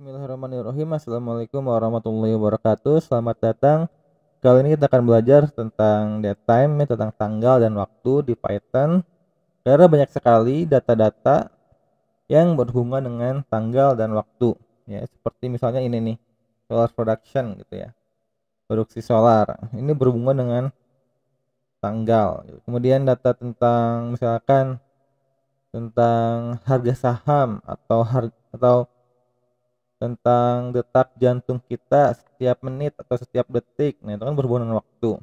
Bismillahirrahmanirrahim Assalamualaikum warahmatullahi wabarakatuh Selamat datang Kali ini kita akan belajar tentang date time Tentang tanggal dan waktu di Python Karena banyak sekali data-data Yang berhubungan dengan tanggal dan waktu ya Seperti misalnya ini nih Solar production gitu ya Produksi solar Ini berhubungan dengan tanggal Kemudian data tentang misalkan Tentang harga saham Atau harga atau tentang detak jantung kita setiap menit atau setiap detik. Nah, itu kan berhubungan waktu.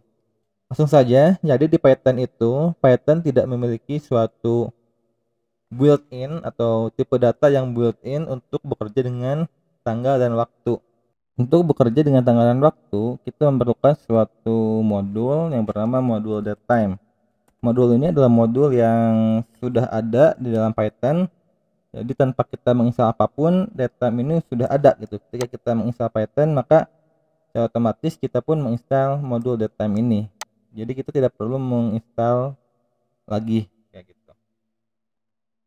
Langsung saja, jadi di Python itu, Python tidak memiliki suatu built-in atau tipe data yang built-in untuk bekerja dengan tanggal dan waktu. Untuk bekerja dengan tanggal dan waktu, kita memerlukan suatu modul yang bernama modul datetime. Modul ini adalah modul yang sudah ada di dalam Python jadi tanpa kita menginstal apapun, data ini sudah ada gitu. Ketika kita menginstal Python, maka secara otomatis kita pun menginstal modul data ini. Jadi kita tidak perlu menginstal lagi kayak gitu.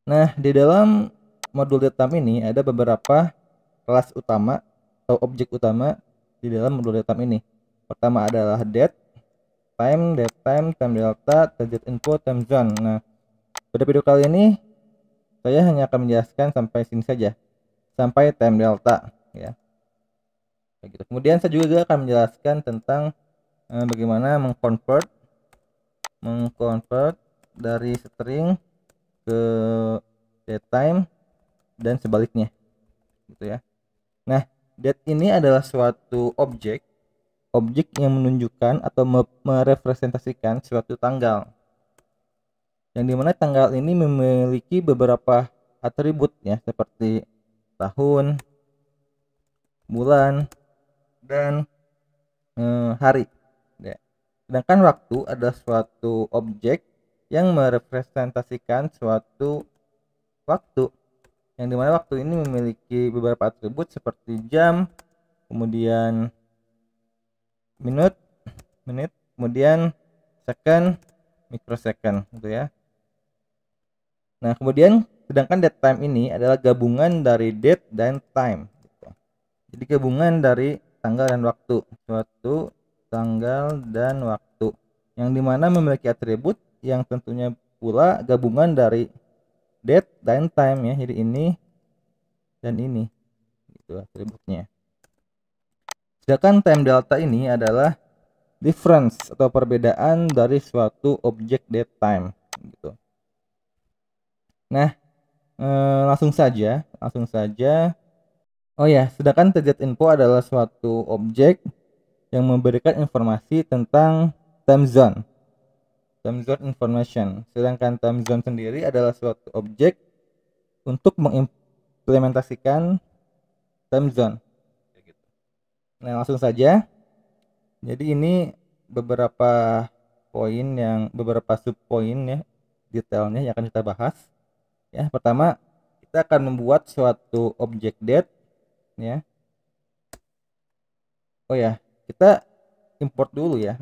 Nah, di dalam modul data ini ada beberapa kelas utama atau objek utama di dalam modul data ini. Pertama adalah date, time, datetime, time delta, target info, time zone. Nah, pada video kali ini saya hanya akan menjelaskan sampai sini saja, sampai time delta ya. Begitu. Kemudian saya juga akan menjelaskan tentang eh, bagaimana mengkonvert, mengkonvert dari string ke date time dan sebaliknya. Gitu ya. Nah, date ini adalah suatu objek objek yang menunjukkan atau merepresentasikan suatu tanggal yang dimana tanggal ini memiliki beberapa atribut ya seperti tahun, bulan, dan e, hari. Ya. Sedangkan waktu ada suatu objek yang merepresentasikan suatu waktu yang dimana waktu ini memiliki beberapa atribut seperti jam, kemudian menit, menit, kemudian second, microsecond gitu ya. Nah, kemudian sedangkan date time ini adalah gabungan dari date dan time. Gitu. Jadi gabungan dari tanggal dan waktu. Suatu tanggal dan waktu yang dimana memiliki atribut yang tentunya pula gabungan dari date dan time ya. Jadi ini dan ini gitu atributnya. Sedangkan time delta ini adalah difference atau perbedaan dari suatu objek date time gitu. Nah, eh, langsung saja, langsung saja. Oh ya, sedangkan target info adalah suatu objek yang memberikan informasi tentang time zone. Time zone information. Sedangkan time zone sendiri adalah suatu objek untuk mengimplementasikan time zone. Nah, langsung saja. Jadi ini beberapa poin yang beberapa sub poin ya detailnya yang akan kita bahas ya pertama kita akan membuat suatu objek date ya oh ya kita import dulu ya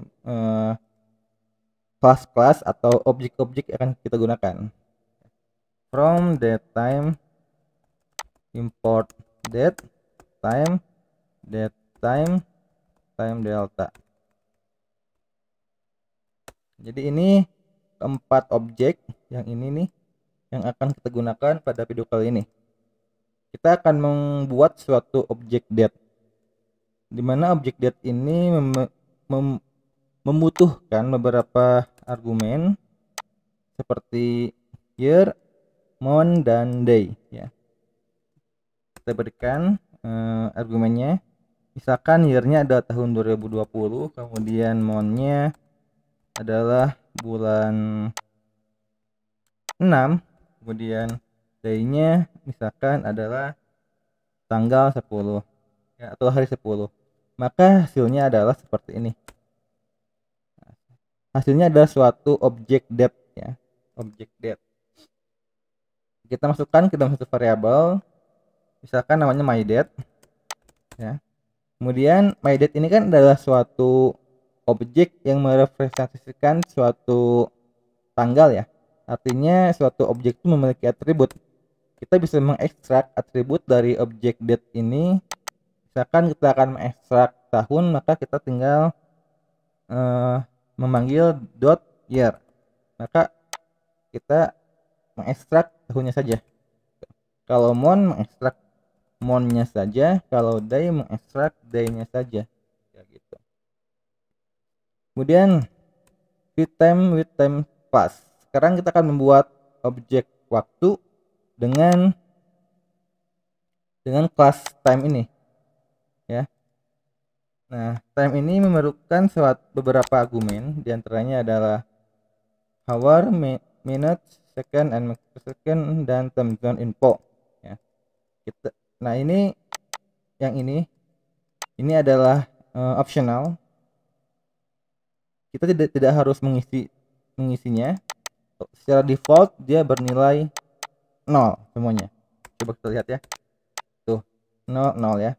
class class eh, atau objek-objek yang akan kita gunakan from date time import date time date time time delta jadi ini keempat objek yang ini nih yang akan kita gunakan pada video kali ini. Kita akan membuat suatu objek date Di mana objek date ini mem mem membutuhkan beberapa argumen seperti year, month dan day ya. Kita berikan uh, argumennya. Misalkan year-nya ada tahun 2020, kemudian month-nya adalah bulan 6 kemudian day-nya misalkan adalah tanggal 10 ya, atau hari 10 maka hasilnya adalah seperti ini hasilnya adalah suatu objek depth ya objek depth kita masukkan ke dalam satu variabel misalkan namanya my date ya kemudian my date ini kan adalah suatu objek yang merepresentasikan suatu tanggal ya Artinya suatu objek itu memiliki atribut. Kita bisa mengekstrak atribut dari objek date ini. Misalkan kita akan mengekstrak tahun, maka kita tinggal uh, memanggil dot year. Maka kita mengekstrak tahunnya saja. Kalau mon mengekstrak monnya saja, kalau day mengekstrak daynya saja. Ya gitu. Kemudian with time with time pass sekarang kita akan membuat objek waktu dengan dengan kelas time ini ya nah time ini memerlukan suatu beberapa argumen diantaranya adalah hour minute second and microsecond dan time zone info ya kita nah ini yang ini ini adalah uh, optional kita tidak tidak harus mengisi mengisinya secara default dia bernilai 0 semuanya coba kita lihat ya tuh 0 0 ya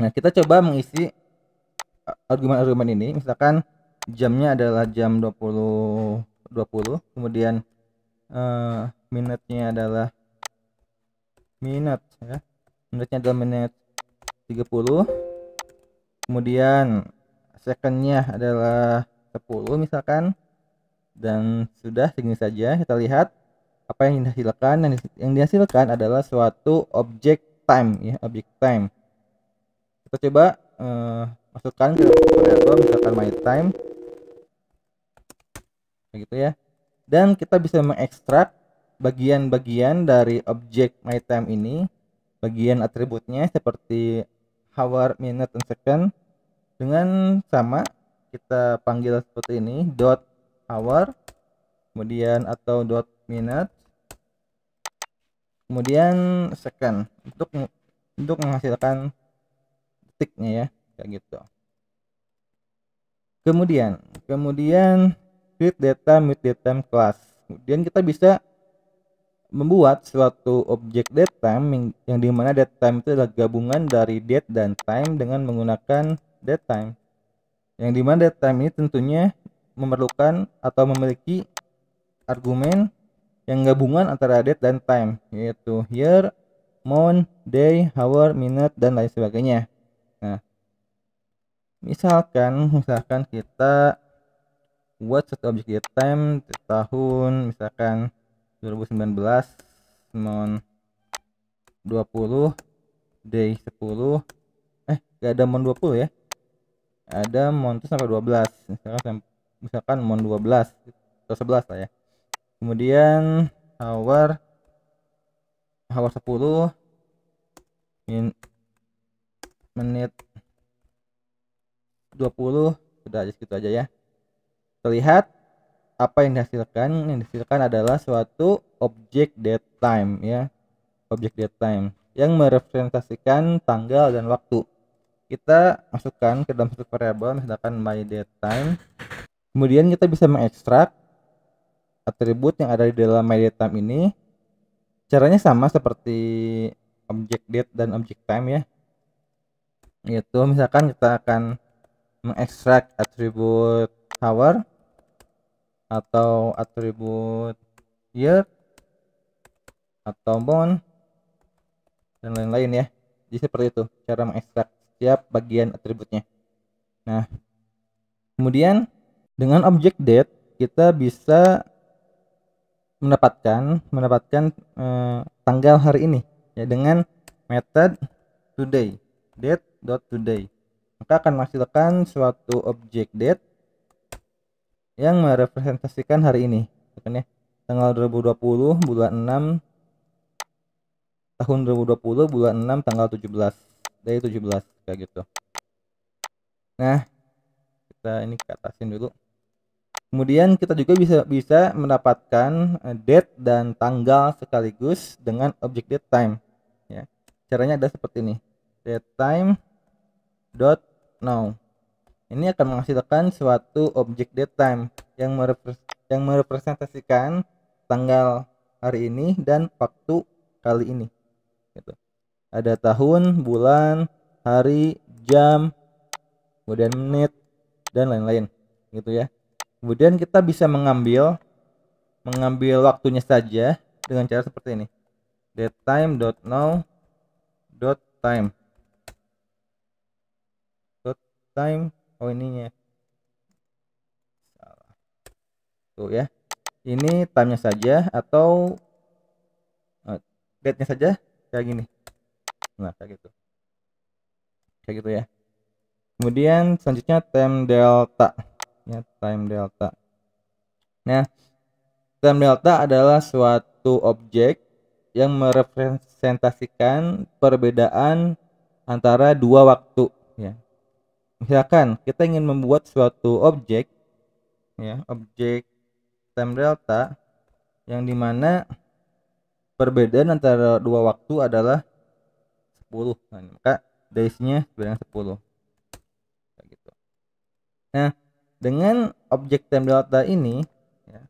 nah kita coba mengisi eh, argumen-argumen ini misalkan jamnya adalah jam 20 20 kemudian uh, eh, minutnya adalah minut ya menitnya adalah menit 30 kemudian secondnya adalah 10 misalkan dan sudah segini saja kita lihat apa yang dihasilkan yang dihasilkan adalah suatu objek time ya objek time. Kita coba uh, masukkan ke variable misalkan my time begitu ya. Dan kita bisa mengekstrak bagian-bagian dari objek my time ini bagian atributnya seperti hour, minute, and second dengan sama kita panggil seperti ini dot hour kemudian atau dot minute kemudian second untuk untuk menghasilkan detiknya ya kayak gitu kemudian kemudian create data with datetime class kemudian kita bisa membuat suatu objek datetime yang dimana datetime itu adalah gabungan dari date dan time dengan menggunakan datetime yang dimana datetime ini tentunya memerlukan atau memiliki argumen yang gabungan antara date dan time yaitu year, month, day, hour, minute dan lain sebagainya. Nah, misalkan misalkan kita buat satu objek date time tahun misalkan 2019 month 20 day 10 eh gak ada mon 20 ya ada mon itu sampai 12 misalkan sampai misalkan mon 12 atau 11 lah ya kemudian hour hour 10 min, menit 20 sudah aja segitu aja ya terlihat apa yang dihasilkan yang dihasilkan adalah suatu objek date time ya objek date time yang merepresentasikan tanggal dan waktu kita masukkan ke dalam satu variabel misalkan my date time Kemudian kita bisa mengekstrak atribut yang ada di dalam media time ini. Caranya sama seperti objek date dan objek time ya. Yaitu misalkan kita akan mengekstrak atribut hour atau atribut year atau month dan lain-lain ya. Jadi seperti itu cara mengekstrak setiap bagian atributnya. Nah, kemudian dengan objek date kita bisa mendapatkan mendapatkan eh, tanggal hari ini ya dengan method today date dot today. Maka akan menghasilkan suatu objek date yang merepresentasikan hari ini. ya? Kan ya? Tanggal 2020 bulan 6 tahun 2020 bulan 6 tanggal 17 dari 17 kayak gitu. Nah, kita ini ke atasin dulu. Kemudian kita juga bisa bisa mendapatkan eh, date dan tanggal sekaligus dengan objek date time. Ya. Caranya ada seperti ini. Date time dot now. Ini akan menghasilkan suatu objek date time yang yang merepresentasikan tanggal hari ini dan waktu kali ini. Gitu. Ada tahun, bulan, hari, jam, kemudian menit dan lain-lain gitu ya. Kemudian kita bisa mengambil mengambil waktunya saja dengan cara seperti ini. datetime.now.time time time oh ininya salah tuh ya ini time-nya saja atau eh, date nya saja kayak gini nah kayak gitu kayak gitu ya kemudian selanjutnya time delta ya time delta. Nah, time delta adalah suatu objek yang merepresentasikan perbedaan antara dua waktu ya. Misalkan kita ingin membuat suatu objek ya, objek time delta yang dimana perbedaan antara dua waktu adalah 10 nah, maka days-nya sebenarnya 10 gitu. nah dengan objek time delta ini ya,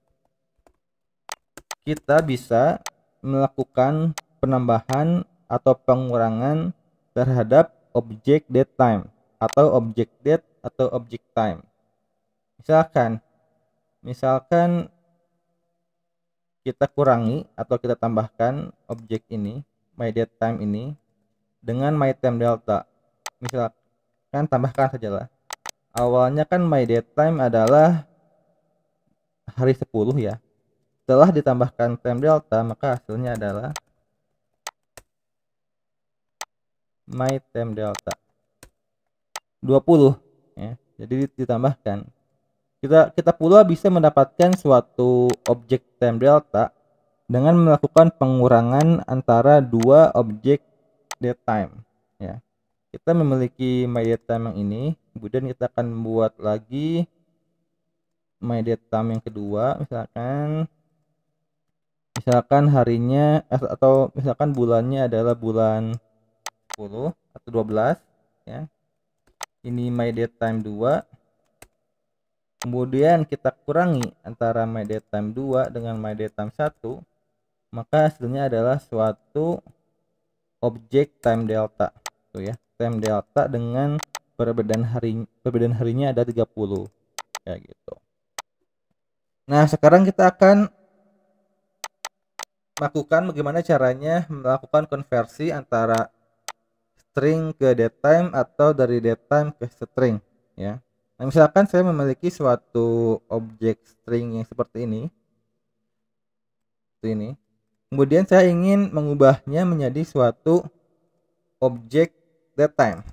kita bisa melakukan penambahan atau pengurangan terhadap objek date time atau objek date atau objek time. Misalkan misalkan kita kurangi atau kita tambahkan objek ini my date time ini dengan my time delta. Misalkan tambahkan sajalah Awalnya kan my time adalah hari 10 ya. Setelah ditambahkan time delta, maka hasilnya adalah my time delta 20 ya. Jadi ditambahkan kita kita pula bisa mendapatkan suatu objek time delta dengan melakukan pengurangan antara dua objek time ya. Kita memiliki my time yang ini kemudian kita akan buat lagi my datum yang kedua misalkan misalkan harinya eh, atau misalkan bulannya adalah bulan 10 atau 12 ya ini my date time 2 kemudian kita kurangi antara my date time 2 dengan my date time 1 maka hasilnya adalah suatu objek time delta tuh ya time delta dengan perbedaan hari perbedaan harinya ada 30 ya gitu nah sekarang kita akan lakukan bagaimana caranya melakukan konversi antara string ke datetime atau dari datetime ke string ya nah misalkan saya memiliki suatu objek string yang seperti ini seperti ini kemudian saya ingin mengubahnya menjadi suatu objek datetime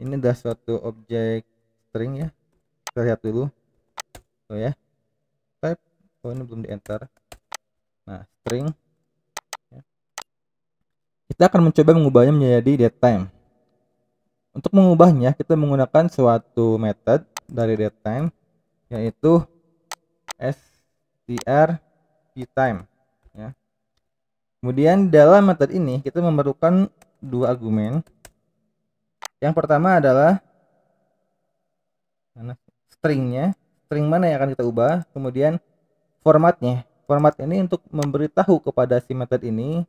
ini adalah suatu objek string ya kita lihat dulu oh ya type oh ini belum di enter nah string ya. kita akan mencoba mengubahnya menjadi date time untuk mengubahnya kita menggunakan suatu method dari date time yaitu str time ya kemudian dalam method ini kita memerlukan dua argumen yang pertama adalah mana stringnya, string mana yang akan kita ubah, kemudian formatnya. Format ini untuk memberitahu kepada si method ini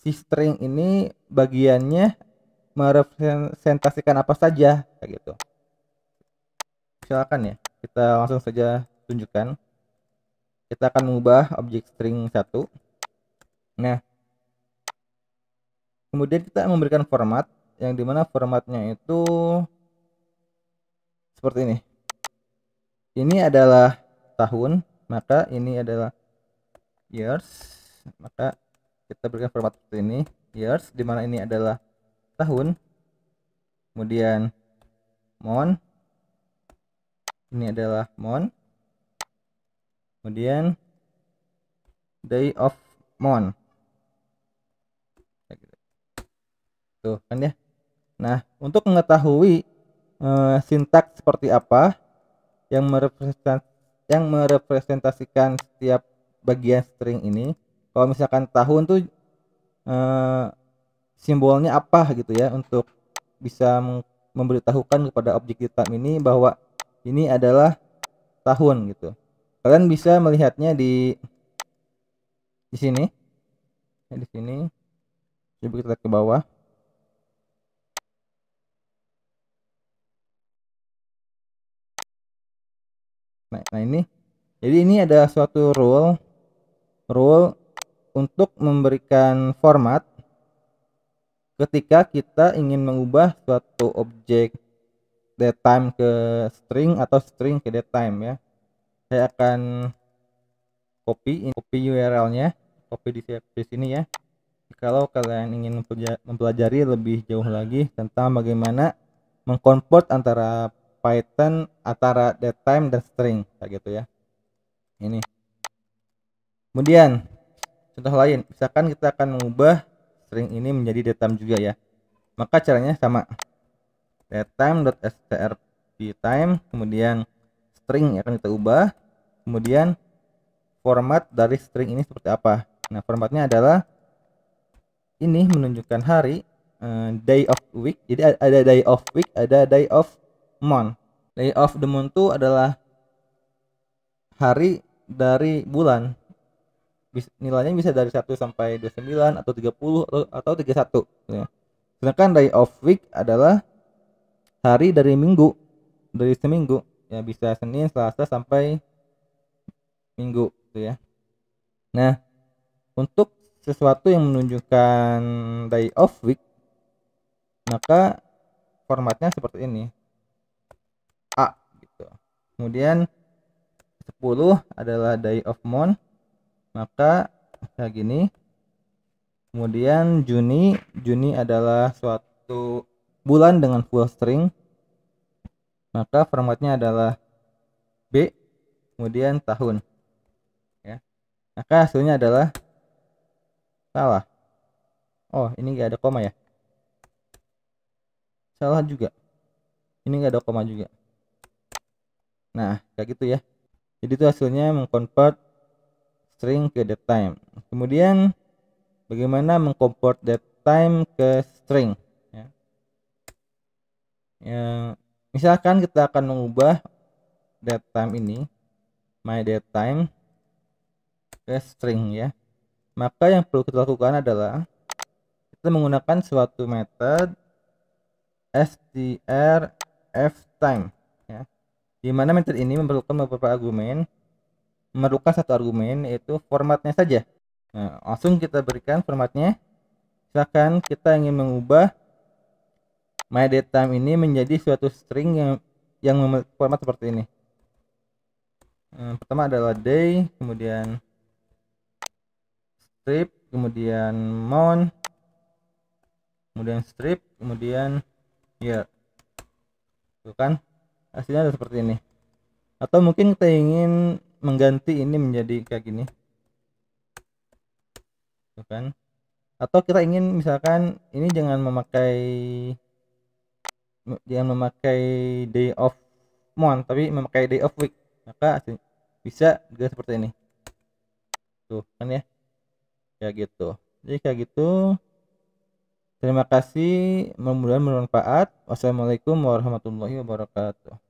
si string ini bagiannya merepresentasikan apa saja kayak gitu. Silakan ya, kita langsung saja tunjukkan. Kita akan mengubah objek string satu. Nah, kemudian kita memberikan format yang dimana formatnya itu seperti ini ini adalah tahun maka ini adalah years maka kita berikan format seperti ini years dimana ini adalah tahun kemudian mon ini adalah mon kemudian day of month. tuh kan ya nah untuk mengetahui e, sintaks seperti apa yang merepresentas yang merepresentasikan setiap bagian string ini kalau misalkan tahun tuh e, simbolnya apa gitu ya untuk bisa memberitahukan kepada objek hitam ini bahwa ini adalah tahun gitu kalian bisa melihatnya di di sini di sini coba kita ke bawah nah, nah ini jadi ini ada suatu rule rule untuk memberikan format ketika kita ingin mengubah suatu objek datetime ke string atau string ke datetime ya saya akan copy copy URL-nya copy di, di sini ya kalau kalian ingin mempelajari lebih jauh lagi tentang bagaimana mengkonvert antara Python antara that time dan string kayak gitu ya ini kemudian contoh lain misalkan kita akan mengubah string ini menjadi datetime juga ya maka caranya sama datetime.strp time kemudian string akan kita ubah kemudian format dari string ini seperti apa nah formatnya adalah ini menunjukkan hari eh, day of week jadi ada day of week ada day of moon. Day of the month itu adalah hari dari bulan. Nilainya bisa dari 1 sampai 29 atau 30 atau atau 31 ya. Sedangkan day of week adalah hari dari minggu, dari seminggu. Ya bisa Senin, Selasa sampai Minggu gitu ya. Nah, untuk sesuatu yang menunjukkan day of week maka formatnya seperti ini kemudian 10 adalah day of month maka kayak gini kemudian Juni Juni adalah suatu bulan dengan full string maka formatnya adalah B kemudian tahun ya maka hasilnya adalah salah oh ini gak ada koma ya salah juga ini gak ada koma juga Nah, kayak gitu ya. Jadi itu hasilnya mengkonvert string ke dead time. Kemudian bagaimana mengkonvert dead time ke string? Ya. ya misalkan kita akan mengubah dead time ini my dead time ke string ya. Maka yang perlu kita lakukan adalah kita menggunakan suatu method str time di mana metode ini memerlukan beberapa argumen memerlukan satu argumen yaitu formatnya saja nah, langsung kita berikan formatnya silahkan kita ingin mengubah my datetime ini menjadi suatu string yang yang format seperti ini hmm, pertama adalah day kemudian strip kemudian mount kemudian strip kemudian year itu kan hasilnya ada seperti ini atau mungkin kita ingin mengganti ini menjadi kayak gini tuh ya kan atau kita ingin misalkan ini jangan memakai jangan memakai day of month tapi memakai day of week maka bisa juga seperti ini tuh kan ya kayak gitu jadi kayak gitu Terima kasih, mudah-mudahan bermanfaat. Wassalamualaikum warahmatullahi wabarakatuh.